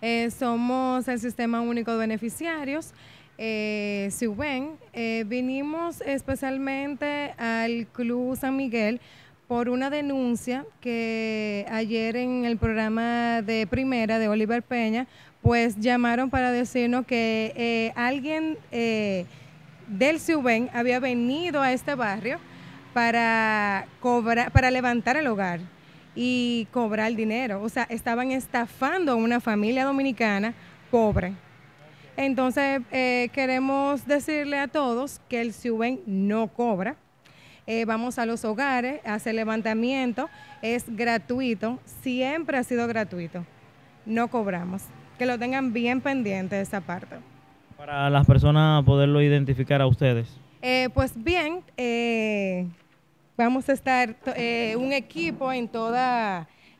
Eh, somos el Sistema Único de Beneficiarios, eh, SUBEN. Eh, vinimos especialmente al Club San Miguel por una denuncia que ayer en el programa de primera de Oliver Peña, pues llamaron para decirnos que eh, alguien del SUBEN había venido a este barrio para, cobrar, para levantar el hogar y cobrar dinero. O sea, estaban estafando a una familia dominicana pobre. Entonces, eh, queremos decirle a todos que el SUBEN no cobra. Eh, vamos a los hogares, hace levantamiento, es gratuito, siempre ha sido gratuito. No cobramos. Que lo tengan bien pendiente esa parte. Para las personas poderlo identificar a ustedes. Eh, pues bien, Vamos a estar eh, un equipo en todos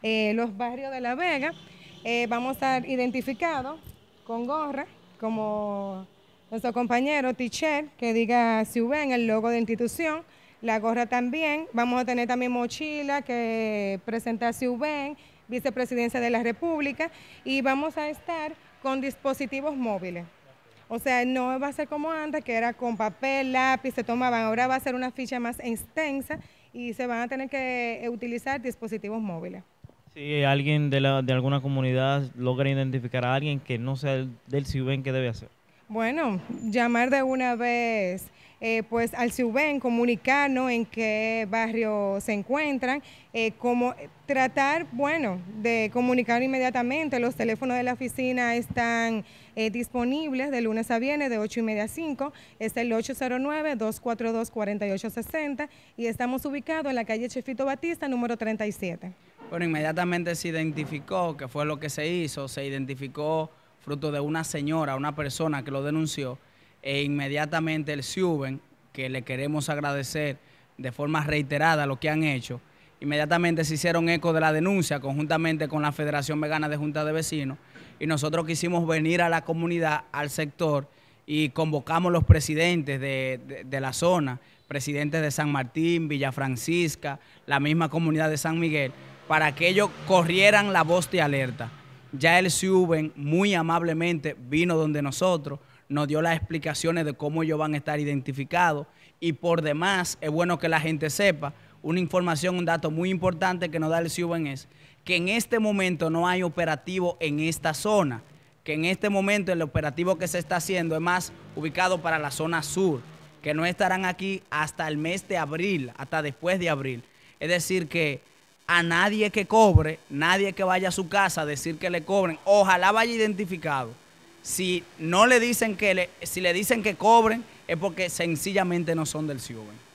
eh, los barrios de La Vega. Eh, vamos a estar identificados con gorra, como nuestro compañero Tichel, que diga si el logo de institución. La gorra también. Vamos a tener también mochila que presenta ven vicepresidencia de la República. Y vamos a estar con dispositivos móviles. O sea, no va a ser como antes, que era con papel, lápiz, se tomaban. Ahora va a ser una ficha más extensa y se van a tener que eh, utilizar dispositivos móviles. Si alguien de, alguna comunidad logra identificar a alguien que no sea del CIBEN, ¿qué debe hacer? Bueno, llamar de una vez eh, pues al SUBEN comunicarnos en qué barrio se encuentran, eh, como eh, tratar, bueno, de comunicar inmediatamente. Los teléfonos de la oficina están disponibles de lunes a viernes de 8 y media a 5. Es el 809-242-4860 y estamos ubicados en la calle Chefito Batista, número 37. Bueno, inmediatamente se identificó, que fue lo que se hizo, se identificó fruto de una señora, una persona que lo denunció e inmediatamente el Suben que le queremos agradecer de forma reiterada lo que han hecho, inmediatamente se hicieron eco de la denuncia conjuntamente con la Federación Vegana de Junta de Vecinos y nosotros quisimos venir a la comunidad, al sector y convocamos los presidentes de, la zona, presidentes de San Martín, Villa Francisca, la misma comunidad de San Miguel, para que ellos corrieran la voz de alerta. Ya el Suben muy amablemente vino donde nosotros, nos dio las explicaciones de cómo ellos van a estar identificados y por demás es bueno que la gente sepa una información, un dato muy importante que nos da el CIUBEN es que en este momento no hay operativo en esta zona, que en este momento el operativo que se está haciendo es más ubicado para la zona sur, que no estarán aquí hasta el mes de abril, hasta después de abril. Es decir, que a nadie que cobre, nadie que vaya a su casa a decir que le cobren, ojalá vaya identificado si no le dicen que si le dicen que cobren, es porque sencillamente no son del Ciudad.